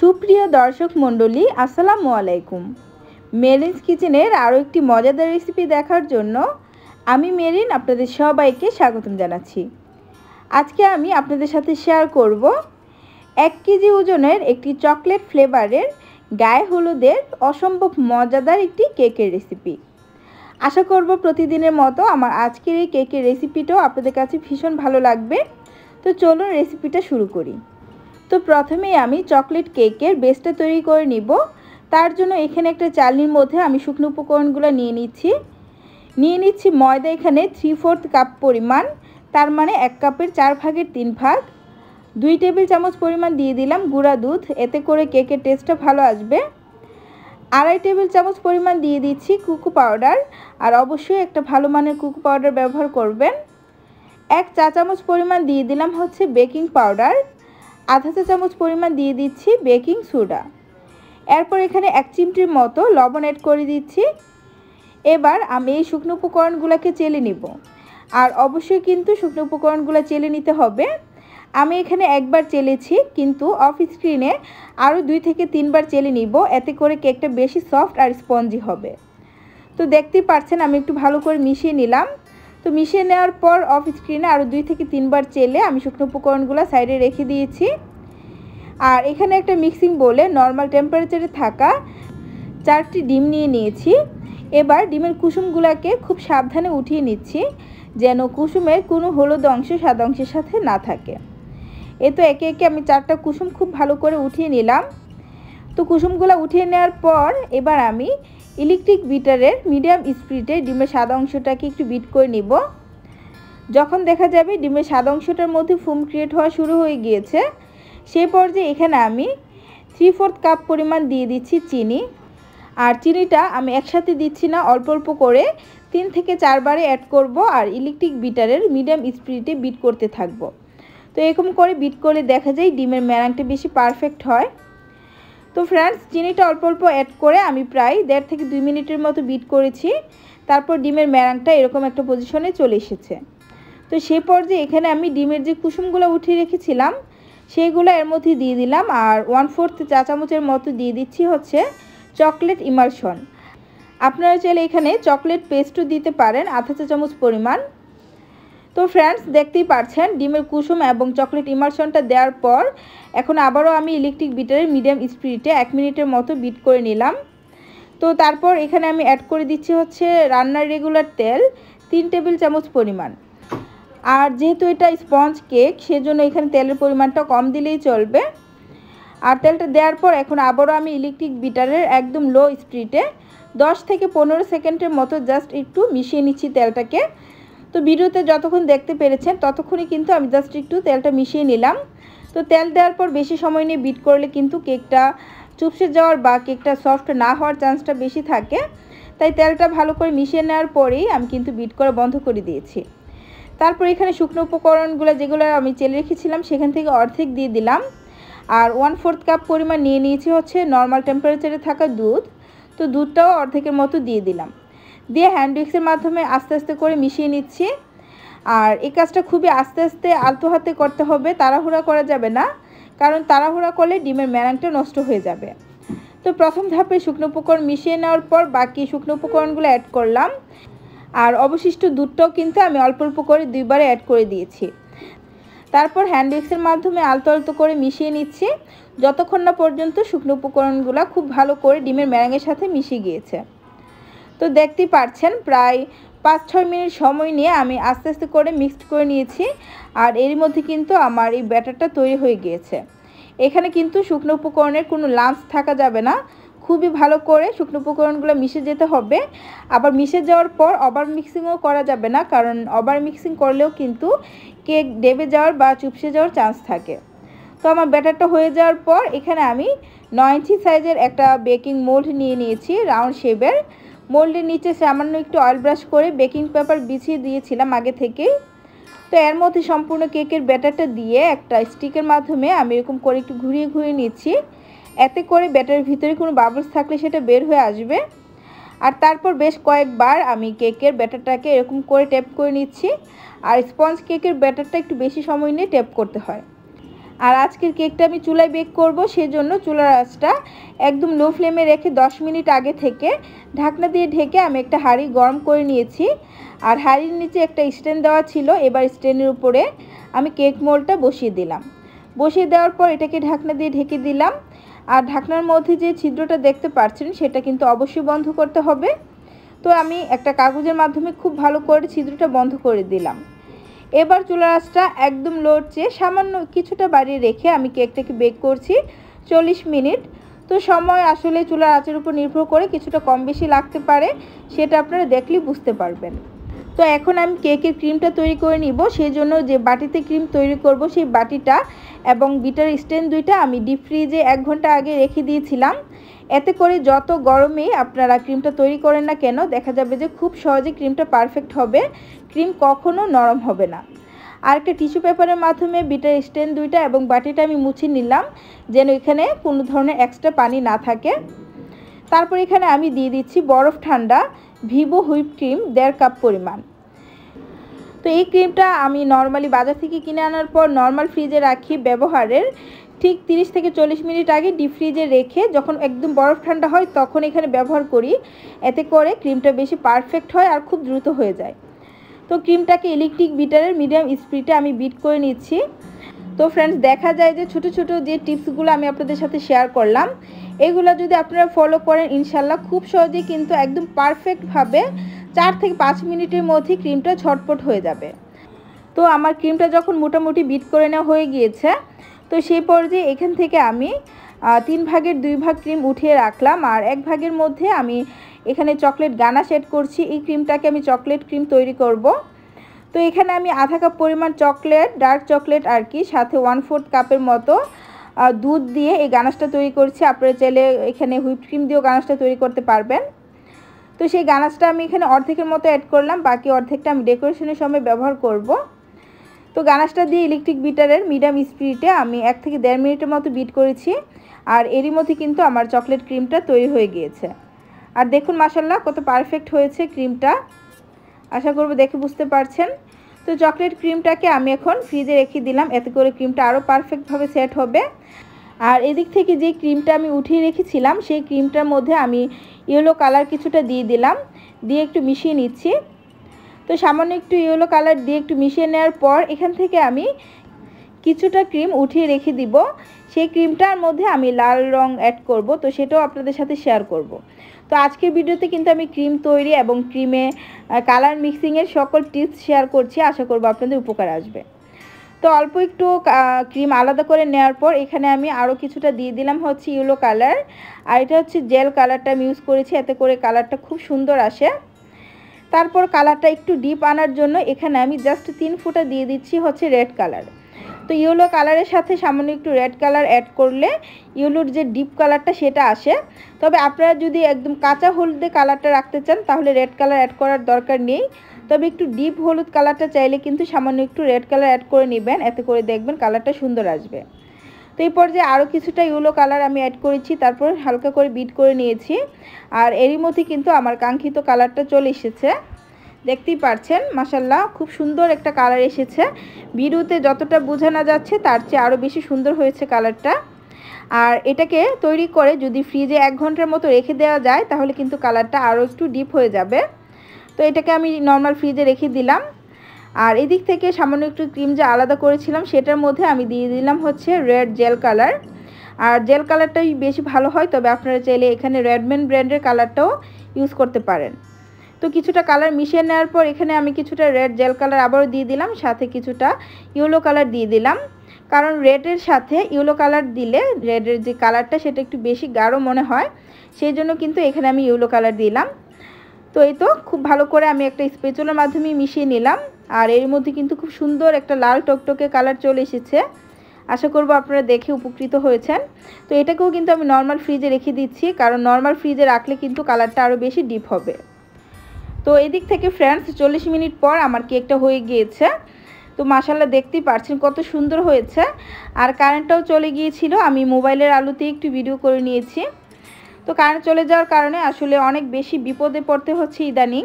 সুপ্রিয় দর্শক মণ্ডলী আসসালামু আলাইকুম মেরিনস কিচেনের আরও একটি মজাদার রেসিপি দেখার জন্য আমি মেরিন আপনাদের সবাইকে স্বাগতম জানাচ্ছি আজকে আমি আপনাদের সাথে শেয়ার করব এক কেজি ওজনের একটি চকলেট ফ্লেভারের গায়ে হলুদের অসম্ভব মজাদার একটি কেকের রেসিপি আশা করব প্রতিদিনের মতো আমার আজকের এই কেকের রেসিপিটাও আপনাদের কাছে ভীষণ ভালো লাগবে তো চলুন রেসিপিটা শুরু করি তো প্রথমেই আমি চকলেট কেকের বেসটা তৈরি করে নিব তার জন্য এখানে একটা চালনির মধ্যে আমি শুকনো উপকরণগুলো নিয়ে নিচ্ছি নিয়ে নিচ্ছি ময়দা এখানে থ্রি ফোর্থ কাপ পরিমাণ তার মানে এক কাপের চার ভাগের তিন ভাগ দুই টেবিল চামচ পরিমাণ দিয়ে দিলাম গুঁড়া দুধ এতে করে কেকের টেস্টটা ভালো আসবে আড়াই টেবিল চামচ পরিমাণ দিয়ে দিচ্ছি কুকু পাউডার আর অবশ্যই একটা ভালো মানের কুকু পাউডার ব্যবহার করবেন এক চা চামচ পরিমাণ দিয়ে দিলাম হচ্ছে বেকিং পাউডার আধা চা চামচ পরিমাণ দিয়ে দিচ্ছি বেকিং সোডা এরপর এখানে এক চিমটির মতো লবণ অ্যাড করে দিচ্ছি এবার আমি এই শুকনো উপকরণগুলোকে চেলে নিব আর অবশ্যই কিন্তু শুকনো উপকরণগুলো চেলে নিতে হবে আমি এখানে একবার চেলেছি কিন্তু অফ স্ক্রিনে আরও দুই থেকে তিনবার চেলে নিব এতে করে কেকটা বেশি সফট আর স্পঞ্জি হবে তো দেখতেই পারছেন আমি একটু ভালো করে মিশিয়ে নিলাম তো মিশিয়ে নেওয়ার পর অফ স্ক্রিনে আরও দুই থেকে তিনবার চেলে আমি শুকনো উপকরণগুলো সাইডে রেখে দিয়েছি আর এখানে একটা মিক্সিং বলে নর্মাল টেম্পারেচারে থাকা চারটি ডিম নিয়ে নিয়েছি এবার ডিমের কুসুমগুলোকে খুব সাবধানে উঠিয়ে নিচ্ছি যেন কুসুমের কোনো হলুদ অংশ সাদা অংশের সাথে না থাকে এ তো একে একে আমি চারটা কুসুম খুব ভালো করে উঠিয়ে নিলাম তো কুসুমগুলো উঠিয়ে নেওয়ার পর এবার আমি ইলেকট্রিক বিটারের মিডিয়াম স্পিডে ডিমের সাদা অংশটাকে একটু বিট করে নিব যখন দেখা যাবে ডিমের সাদা অংশটার মধ্যে ফুম ক্রিয়েট হওয়া শুরু হয়ে গিয়েছে সেই পর্যায়ে এখানে আমি থ্রি ফোর্থ কাপ পরিমাণ দিয়ে দিচ্ছি চিনি আর চিনিটা আমি একসাথে দিচ্ছি না অল্প অল্প করে তিন থেকে চারবারে অ্যাড করব আর ইলেকট্রিক বিটারের মিডিয়াম স্পিডে বিট করতে থাকব তো এরকম করে বিট করলে দেখা যায় ডিমের ম্যারাংটা বেশি পারফেক্ট হয় তো ফ্রেন্ডস চিনিটা অল্প অল্প অ্যাড করে আমি প্রায় দেড় থেকে দুই মিনিটের মতো বিট করেছি তারপর ডিমের ম্যারাংটা এরকম একটা পজিশনে চলে এসেছে তো সে পর্যায়ে এখানে আমি ডিমের যে কুসুমগুলো উঠিয়ে রেখেছিলাম সেইগুলো এর মধ্যে দিয়ে দিলাম আর ওয়ান ফোর্থ চা চামচের মতো দিয়ে দিচ্ছি হচ্ছে চকলেট ইমারশন আপনারা চাইলে এখানে চকলেট পেস্টও দিতে পারেন আধা চা চামচ পরিমাণ তো ফ্রেন্ডস দেখতেই পারছেন ডিমের কুসুম এবং চকলেট ইমালশনটা দেওয়ার পর এখন আবারও আমি ইলেকট্রিক বিটারের মিডিয়াম স্পিডে এক মিনিটের মতো বিট করে নিলাম তো তারপর এখানে আমি অ্যাড করে দিচ্ছি হচ্ছে রান্নার রেগুলার তেল তিন টেবিল চামচ পরিমাণ আর যেহেতু এটা স্পঞ্জ কেক সেজন্য এখানে তেলের পরিমাণটা কম দিলেই চলবে আর তেলটা দেওয়ার পর এখন আবারও আমি ইলেকট্রিক বিটারের একদম লো স্পিডে দশ থেকে পনেরো সেকেন্ডের মতো জাস্ট একটু মিশিয়ে নিচ্ছি তেলটাকে তো ভিডিওতে যতক্ষণ দেখতে পেরেছেন ততক্ষণই কিন্তু আমি জাস্ট একটু তেলটা মিশিয়ে নিলাম তো তেল দেওয়ার পর বেশি সময় নিয়ে বিট করলে কিন্তু কেকটা চুপসে যাওয়ার বা কেকটা সফট না হওয়ার চান্সটা বেশি থাকে তাই তেলটা ভালো করে মিশিয়ে নেওয়ার পরেই আমি কিন্তু বিট করা বন্ধ করে দিয়েছি তারপর এখানে শুকনো উপকরণগুলো যেগুলো আমি চেলে রেখেছিলাম সেখান থেকে অর্ধেক দিয়ে দিলাম আর ওয়ান ফোর্থ কাপ পরিমাণ নিয়ে নিয়েছি হচ্ছে নর্মাল টেম্পারেচারে থাকা দুধ তো দুধটাও অর্ধেকের মতো দিয়ে দিলাম দিয়ে হ্যান্ড মিক্সের মাধ্যমে আস্তে আস্তে করে মিশিয়ে নিচ্ছি আর এই কাজটা খুবই আস্তে আস্তে আলতো হাতে করতে হবে তাড়াহুড়া করা যাবে না কারণ তাড়াহুড়া করলে ডিমের ম্যারাংটা নষ্ট হয়ে যাবে তো প্রথম ধাপে শুকনো উপকরণ মিশিয়ে নেওয়ার পর বাকি শুকনো উপকরণগুলো অ্যাড করলাম আর অবশিষ্ট দুধটাও কিন্তু আমি অল্প অল্প করে দুইবারে অ্যাড করে দিয়েছি তারপর হ্যান্ড মিক্সের মাধ্যমে আলতো আলতো করে মিশিয়ে নিচ্ছি যতক্ষণ না পর্যন্ত শুকনো উপকরণগুলো খুব ভালো করে ডিমের ম্যারাঙের সাথে মিশিয়ে গিয়েছে তো দেখতেই পারছেন প্রায় পাঁচ ছয় মিনিট সময় নিয়ে আমি আস্তে আস্তে করে মিক্সড করে নিয়েছি আর এর মধ্যে কিন্তু আমার এই ব্যাটারটা তৈরি হয়ে গিয়েছে এখানে কিন্তু শুকনো উপকরণের কোনো লাঞ্চ থাকা যাবে না খুবই ভালো করে শুকনো উপকরণগুলো মিশে যেতে হবে আবার মিশে যাওয়ার পর ওভার মিক্সিংও করা যাবে না কারণ ওভার মিক্সিং করলেও কিন্তু কেক ডেবে যাওয়ার বা চুপসে যাওয়ার চান্স থাকে তো আমার ব্যাটারটা হয়ে যাওয়ার পর এখানে আমি নয় ইঞ্চি সাইজের একটা বেকিং মোল্ড নিয়ে নিয়েছি রাউন্ড শেপের মোল্ডের নিচে সামান্য একটু অয়েল ব্রাশ করে বেকিং পেপার বিছিয়ে দিয়েছিলাম আগে থেকেই তো এর মধ্যে সম্পূর্ণ কেকের ব্যাটারটা দিয়ে একটা স্টিকের মাধ্যমে আমি এরকম করে একটু ঘুরিয়ে ঘুরিয়ে নিচ্ছি এতে করে ব্যাটারের ভিতরে কোনো বাবলস থাকলে সেটা বের হয়ে আসবে আর তারপর বেশ কয়েকবার আমি কেকের ব্যাটারটাকে এরকম করে ট্যাপ করে নিচ্ছি আর স্পঞ্জ কেকের ব্যাটারটা একটু বেশি সময় নিয়ে ট্যাপ করতে হয় আর আজকের কেকটা আমি চুলায় বেক করব সেজন্য চুলার আঁচটা একদম লো ফ্লেমে রেখে 10 মিনিট আগে থেকে ঢাকনা দিয়ে ঢেকে আমি একটা হাঁড়ি গরম করে নিয়েছি আর হাঁড়ির নিচে একটা স্ট্যান্ড দেওয়া ছিল এবার স্ট্যান্ডের উপরে আমি কেক মোলটা বসিয়ে দিলাম বসিয়ে দেওয়ার পর এটাকে ঢাকনা দিয়ে ঢেকে দিলাম আর ঢাকনার মধ্যে যে ছিদ্রটা দেখতে পাচ্ছেন সেটা কিন্তু অবশ্যই বন্ধ করতে হবে তো আমি একটা কাগজের মাধ্যমে খুব ভালো করে ছিদ্রটা বন্ধ করে দিলাম এবার চুলা আঁচটা একদম লড়ছে সামান্য কিছুটা বাড়িয়ে রেখে আমি কেকটাকে বেক করছি চল্লিশ মিনিট তো সময় আসলে চুলা আঁচের উপর নির্ভর করে কিছুটা কম বেশি লাগতে পারে সেটা আপনারা দেখলেই বুঝতে পারবেন তো এখন আমি কেকের ক্রিমটা তৈরি করে নিব সেই জন্য যে বাটিতে ক্রিম তৈরি করব সেই বাটিটা এবং বিটার স্ট্যান্ড দুইটা আমি ডিপ ফ্রিজে এক ঘন্টা আগে রেখে দিয়েছিলাম এতে করে যত গরমে আপনারা ক্রিমটা তৈরি করেন না কেন দেখা যাবে যে খুব সহজে ক্রিমটা পারফেক্ট হবে ক্রিম কখনো নরম হবে না আরেকটা টিস্যু পেপারের মাধ্যমে বিটার স্ট্যান্ড দুইটা এবং বাটিটা আমি মুছে নিলাম যেন এখানে কোনো ধরনের এক্সট্রা পানি না থাকে তারপর এখানে আমি দিয়ে দিচ্ছি বরফ ঠান্ডা ভিভো হুইপ ক্রিম দেড় কাপ পরিমাণ তো এই ক্রিমটা আমি নর্মালি বাজার থেকে কিনে আনার পর নর্মাল ফ্রিজে রাখি ব্যবহারের ঠিক 30 থেকে চল্লিশ মিনিট আগে ডিপ ফ্রিজে রেখে যখন একদম বরফ ঠান্ডা হয় তখন এখানে ব্যবহার করি এতে করে ক্রিমটা বেশি পারফেক্ট হয় আর খুব দ্রুত হয়ে যায় তো ক্রিমটাকে ইলেকট্রিক বিটারের মিডিয়াম স্পিডে আমি বিট করে নিচ্ছি তো ফ্রেন্ডস দেখা যায় যে ছোট ছোট যে টিপসগুলো আমি আপনাদের সাথে শেয়ার করলাম এগুলো যদি আপনারা ফলো করেন ইনশাল্লাহ খুব সহজেই কিন্তু একদম পারফেক্টভাবে চার থেকে পাঁচ মিনিটের মধ্যে ক্রিমটা ছটপট হয়ে যাবে তো আমার ক্রিমটা যখন মোটামুটি বিট করে নেওয়া হয়ে গিয়েছে তো সেই পর্যায়ে এখান থেকে আমি তিন ভাগের দুই ভাগ ক্রিম উঠিয়ে রাখলাম আর এক ভাগের মধ্যে আমি এখানে চকলেট গানা সেট করছি এই ক্রিমটাকে আমি চকলেট ক্রিম তৈরি করব তো এখানে আমি আধা কাপ পরিমাণ চকলেট ডার্ক চকলেট আর কি সাথে ওয়ান ফোর্থ কাপের মতো দুধ দিয়ে এই গানাসটা তৈরি করছি আপনারা চাইলে এখানে হুইপ ক্রিম দিয়েও গানাসটা তৈরি করতে পারবেন তো সেই গানাসটা আমি এখানে অর্ধেকের মতো অ্যাড করলাম বাকি অর্ধেকটা আমি ডেকোরেশনের সময় ব্যবহার করবো তো গানাশটা দিয়ে ইলেকট্রিক বিটারের মিডিয়াম স্পিডে আমি এক থেকে দেড় মিনিটের মতো বিট করেছি আর এরই মধ্যে কিন্তু আমার চকলেট ক্রিমটা তৈরি হয়ে গিয়েছে আর দেখুন মাসাল্লাহ কত পারফেক্ট হয়েছে ক্রিমটা আশা করব দেখে বুঝতে পারছেন তো চকলেট ক্রিমটাকে আমি এখন ফ্রিজে রেখে দিলাম এতে করে ক্রিমটা আরও পারফেক্টভাবে সেট হবে আর এদিক থেকে যে ক্রিমটা আমি উঠিয়ে রেখেছিলাম সেই ক্রিমটার মধ্যে আমি ইয়েলো কালার কিছুটা দিয়ে দিলাম দিয়ে একটু মিশিয়ে নিচ্ছি তো সামান্য একটু ইয়েলো কালার দিয়ে একটু মিশিয়ে নেওয়ার পর এখান থেকে আমি কিছুটা ক্রিম উঠিয়ে রেখে দিব সেই ক্রিমটার মধ্যে আমি লাল রং অ্যাড করব তো সেটাও আপনাদের সাথে শেয়ার করব। তো আজকের ভিডিওতে কিন্তু আমি ক্রিম তৈরি এবং ক্রিমে কালার মিক্সিংয়ের সকল টিপস শেয়ার করছি আশা করব আপনাদের উপকার আসবে তো অল্প একটু ক্রিম আলাদা করে নেওয়ার পর এখানে আমি আরও কিছুটা দিয়ে দিলাম হচ্ছে ইউলো কালার আর এটা হচ্ছে জেল কালারটা আমি ইউজ করেছি এতে করে কালারটা খুব সুন্দর আসে তারপর কালারটা একটু ডিপ আনার জন্য এখানে আমি জাস্ট তিন ফুটা দিয়ে দিচ্ছি হচ্ছে রেড কালার তো ইয়েলো কালারের সাথে সামান্য একটু রেড কালার অ্যাড করলে ইয়েলোর যে ডিপ কালারটা সেটা আসে তবে আপনারা যদি একদম কাঁচা হলুদে কালারটা রাখতে চান তাহলে রেড কালার অ্যাড করার দরকার নেই তবে একটু ডিপ হলুদ কালারটা চাইলে কিন্তু সামান্য একটু রেড কালার অ্যাড করে নেবেন এতে করে দেখবেন কালারটা সুন্দর আসবে তো এই পর্যায়ে আরও কিছুটা ইউলো কালার আমি অ্যাড করেছি তারপর হালকা করে বিট করে নিয়েছি আর এরই মধ্যে কিন্তু আমার কাঙ্ক্ষিত কালারটা চলে এসেছে দেখতেই পারছেন মাসাল্লাহ খুব সুন্দর একটা কালার এসেছে বিরুতে যতটা বোঝানো যাচ্ছে তার চেয়ে আরও বেশি সুন্দর হয়েছে কালারটা আর এটাকে তৈরি করে যদি ফ্রিজে এক ঘন্টার মতো রেখে দেওয়া যায় তাহলে কিন্তু কালারটা আরও একটু ডিপ হয়ে যাবে তো এটাকে আমি নর্মাল ফ্রিজে রেখে দিলাম আর এদিক থেকে সামান্য একটু ক্রিম যা আলাদা করেছিলাম সেটার মধ্যে আমি দিয়ে দিলাম হচ্ছে রেড জেল কালার আর জেল কালারটাই বেশি ভালো হয় তবে আপনারা চাইলে এখানে রেডম্যান ব্র্যান্ডের কালারটাও ইউজ করতে পারেন তো কিছুটা কালার মিশিয়ে নেওয়ার পর এখানে আমি কিছুটা রেড জেল কালার আবারও দিয়ে দিলাম সাথে কিছুটা ইয়েলো কালার দিয়ে দিলাম কারণ রেডের সাথে ইয়েলো কালার দিলে রেডের যে কালারটা সেটা একটু বেশি গাঢ় মনে হয় সেই জন্য কিন্তু এখানে আমি ইয়েলো কালার দিলাম তো এই তো খুব ভালো করে আমি একটা স্পেচুলার মাধ্যমে মিশিয়ে নিলাম আর এর মধ্যে কিন্তু খুব সুন্দর একটা লাল টকটকে কালার চলে এসেছে আশা করব আপনারা দেখে উপকৃত হয়েছেন তো এটাকেও কিন্তু আমি নর্মাল ফ্রিজে রেখে দিচ্ছি কারণ নর্মাল ফ্রিজে রাখলে কিন্তু কালারটা আরও বেশি ডিপ হবে তো এদিক থেকে ফ্রেন্ডস চল্লিশ মিনিট পর আমার কেকটা হয়ে গিয়েছে তো মাসাল্লাহ দেখতেই পারছেন কত সুন্দর হয়েছে আর কারেন্টটাও চলে গিয়েছিল আমি মোবাইলের আলোতে একটু ভিডিও করে নিয়েছি তো কারেন্ট চলে যাওয়ার কারণে আসলে অনেক বেশি বিপদে পড়তে হচ্ছে ইদানিং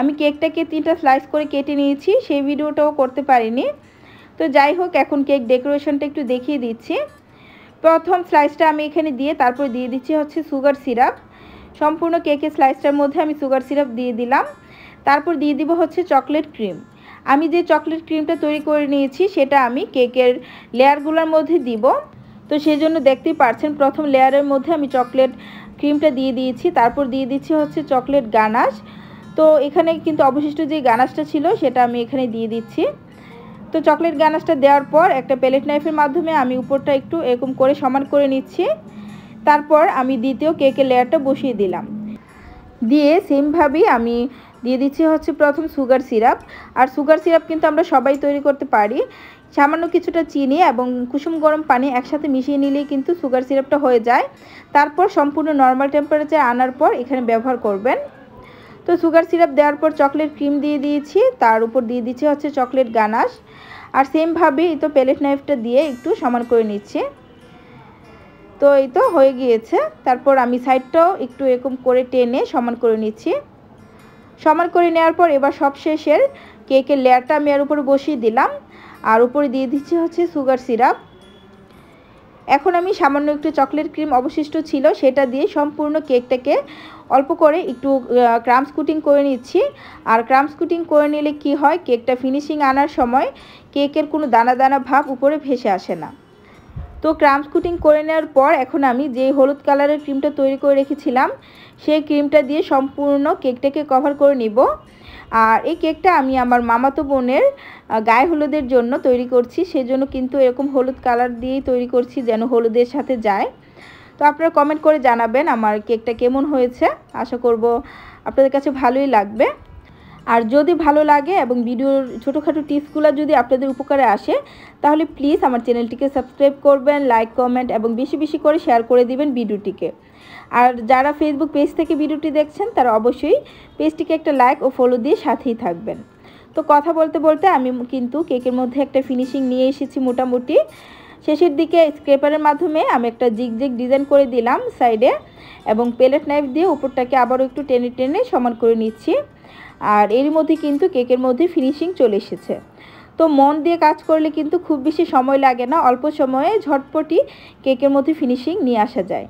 আমি কেকটাকে তিনটা স্লাইস করে কেটে নিয়েছি সেই ভিডিওটাও করতে পারিনি তো যাই হোক এখন কেক ডেকোরেশনটা একটু দেখিয়ে দিচ্ছি প্রথম স্লাইসটা আমি এখানে দিয়ে তারপর দিয়ে দিচ্ছি হচ্ছে সুগার সিরাপ সম্পূর্ণ কেকের স্লাইসটার মধ্যে আমি সুগার সিরাপ দিয়ে দিলাম তারপর দিয়ে দিব হচ্ছে চকলেট ক্রিম আমি যে চকলেট ক্রিমটা তৈরি করে নিয়েছি সেটা আমি কেকের লেয়ারগুলোর মধ্যে দিব তো সেই জন্য দেখতেই পারছেন প্রথম লেয়ারের মধ্যে আমি চকলেট ক্রিমটা দিয়ে দিয়েছি তারপর দিয়ে দিচ্ছি হচ্ছে চকলেট গানাশ তো এখানে কিন্তু অবশিষ্ট যে গানাশটা ছিল সেটা আমি এখানে দিয়ে দিচ্ছি তো চকলেট গানাশটা দেওয়ার পর একটা প্লেট নাইফের মাধ্যমে আমি উপরটা একটু এরকম করে সমান করে নিচ্ছি তারপর আমি দ্বিতীয় কেকের লেয়ারটা বসিয়ে দিলাম দিয়ে সেমভাবেই আমি দিয়ে দিচ্ছি হচ্ছে প্রথম সুগার সিরাপ আর সুগার সিরাপ কিন্তু আমরা সবাই তৈরি করতে পারি সামান্য কিছুটা চিনি এবং কুসুম গরম পানি একসাথে মিশিয়ে নিলেই কিন্তু সুগার সিরাপটা হয়ে যায় তারপর সম্পূর্ণ নর্মাল টেম্পারেচার আনার পর এখানে ব্যবহার করবেন তো সুগার সিরাপ দেওয়ার পর চকলেট ক্রিম দিয়ে দিয়েছি তার উপর দিয়ে দিচ্ছি হচ্ছে চকলেট গানাশ আর সেমভাবে এই তো প্যালেট নাইফটা দিয়ে একটু সমান করে নিচ্ছে তো এই তো হয়ে গিয়েছে তারপর আমি সাইডটাও একটু এরকম করে টেনে সমান করে নিচ্ছি সমান করে নেওয়ার পর এবার সব শেষের কেকের লেয়ারটা আমি এর উপর বসিয়ে দিলাম আর উপরে দিয়ে দিচ্ছি হচ্ছে সুগার সিরাপ এখন আমি সামান্য একটু চকলেট ক্রিম অবশিষ্ট ছিল সেটা দিয়ে সম্পূর্ণ কেকটাকে অল্প করে একটু ক্রামস কুটিং করে নিচ্ছি আর ক্রামস কুটিং করে নিলে কি হয় কেকটা ফিনিশিং আনার সময় কেকের কোনো দানা দানা ভাব উপরে ভেসে আসে না তো ক্রামস কুটিং করে নেওয়ার পর এখন আমি যে হলুদ কালারের ক্রিমটা তৈরি করে রেখেছিলাম সেই ক্রিমটা দিয়ে সম্পূর্ণ কেকটাকে কভার করে নিব আর এই কেকটা আমি আমার মামাতো বোনের গায়ে হলুদের জন্য তৈরি করছি সেজন্য কিন্তু এরকম হলুদ কালার দিয়েই তৈরি করছি যেন হলুদের সাথে যায় তো আপনারা কমেন্ট করে জানাবেন আমার কেকটা কেমন হয়েছে আশা করব আপনাদের কাছে ভালোই লাগবে আর যদি ভালো লাগে এবং ভিডিওর ছোটোখাটো টিপসগুলো যদি আপনাদের উপকারে আসে তাহলে প্লিজ আমার চ্যানেলটিকে সাবস্ক্রাইব করবেন লাইক কমেন্ট এবং বেশি বেশি করে শেয়ার করে দিবেন ভিডিওটিকে আর যারা ফেসবুক পেজ থেকে ভিডিওটি দেখছেন তারা অবশ্যই পেজটিকে একটা লাইক ও ফলো দিয়ে সাথেই থাকবেন তো কথা বলতে বলতে আমি কিন্তু কেকের মধ্যে একটা ফিনিশিং নিয়ে এসেছি মোটামুটি শেষের দিকে স্ক্রেপারের মাধ্যমে আমি একটা জিগ জিগ ডিজাইন করে দিলাম সাইডে এবং প্লেট নাইফ দিয়ে উপরটাকে আবারও একটু টেনে টেনে সমান করে নিচ্ছি আর এর মধ্যে কিন্তু কেকের মধ্যে ফিনিশিং চলে এসেছে তো মন দিয়ে কাজ করলে কিন্তু খুব বেশি সময় লাগে না অল্প সময়ে ঝটপটি কেকের মধ্যে ফিনিশিং নিয়ে আসা যায়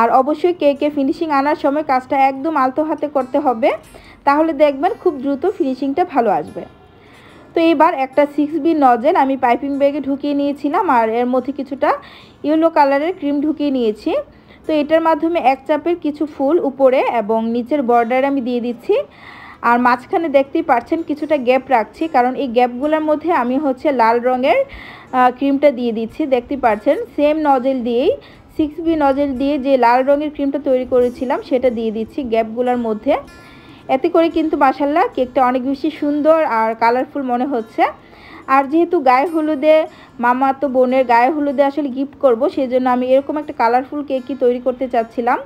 আর অবশ্যই কেকে ফিনিশিং আনার সময় কাজটা একদম আলতো হাতে করতে হবে তাহলে দেখবেন খুব দ্রুত ফিনিশিংটা ভালো আসবে তো এবার একটা সিক্স বি নজেল আমি পাইপিং ব্যাগে ঢুকিয়ে নিয়েছিলাম আর এর মধ্যে কিছুটা ইয়েলো কালারের ক্রিম ঢুকিয়ে নিয়েছি তো এটার মাধ্যমে এক চাপের কিছু ফুল উপরে এবং নিচের বর্ডারে আমি দিয়ে দিচ্ছি আর মাঝখানে দেখতেই পাচ্ছেন কিছুটা গ্যাপ রাখছি কারণ এই গ্যাপগুলোর মধ্যে আমি হচ্ছে লাল রঙের ক্রিমটা দিয়ে দিচ্ছি দেখতে পাচ্ছেন সেম নজেল দিয়েই সিক্স বি নজেল দিয়ে যে লাল রঙের ক্রিমটা তৈরি করেছিলাম সেটা দিয়ে দিচ্ছি গ্যাপগুলোর মধ্যে এতে করে কিন্তু মাসাল্লাহ কেকটা অনেক বেশি সুন্দর আর কালারফুল মনে হচ্ছে আর যেহেতু গায়ে হলুদে মামা তো বোনের গায়ে হলুদে আসলে গিফট করব সেই জন্য আমি এরকম একটা কালারফুল কেকই তৈরি করতে চাচ্ছিলাম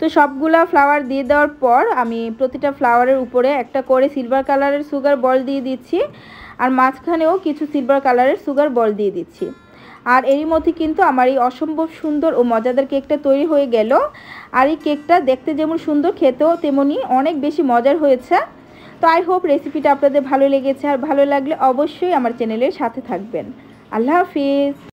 তো সবগুলা ফ্লাওয়ার দিয়ে দেওয়ার পর আমি প্রতিটা ফ্লাওয়ারের উপরে একটা করে সিলভার কালারের সুগার বল দিয়ে দিচ্ছি আর মাঝখানেও কিছু সিলভার কালারের সুগার বল দিয়ে দিচ্ছি আর এরই মধ্যে কিন্তু আমার এই অসম্ভব সুন্দর ও মজাদার কেকটা তৈরি হয়ে গেল আর এই কেকটা দেখতে যেমন সুন্দর খেতেও তেমনই অনেক বেশি মজার হয়েছে তো আই হোপ রেসিপিটা আপনাদের ভালো লেগেছে আর ভালো লাগলে অবশ্যই আমার চ্যানেলের সাথে থাকবেন আল্লাহ হাফিজ